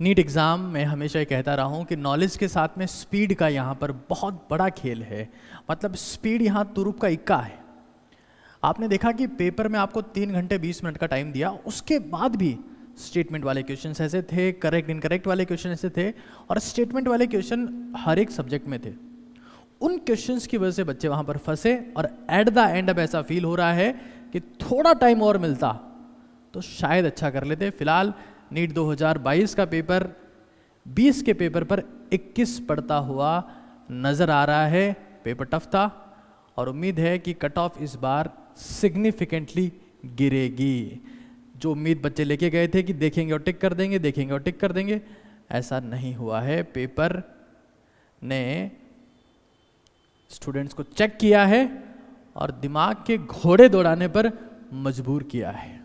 NEET exam में हमेशा ये कहता रहा हूँ कि नॉलेज के साथ में स्पीड का यहाँ पर बहुत बड़ा खेल है मतलब स्पीड यहाँ तुरुप का इक्का है आपने देखा कि पेपर में आपको तीन घंटे बीस मिनट का टाइम दिया उसके बाद भी स्टेटमेंट वाले क्वेश्चन ऐसे थे करेक्ट इनकरेक्ट वाले क्वेश्चन ऐसे थे और स्टेटमेंट वाले क्वेश्चन हर एक सब्जेक्ट में थे उन क्वेश्चन की वजह से बच्चे वहाँ पर फंसे और एट द एंड अब ऐसा फील हो रहा है कि थोड़ा टाइम और मिलता तो शायद अच्छा कर लेते फिलहाल नीट 2022 का पेपर 20 के पेपर पर 21 पड़ता हुआ नज़र आ रहा है पेपर टफ था और उम्मीद है कि कट ऑफ इस बार सिग्निफिकेंटली गिरेगी जो उम्मीद बच्चे लेके गए थे कि देखेंगे और टिक कर देंगे देखेंगे और टिक कर देंगे ऐसा नहीं हुआ है पेपर ने स्टूडेंट्स को चेक किया है और दिमाग के घोड़े दौड़ाने पर मजबूर किया है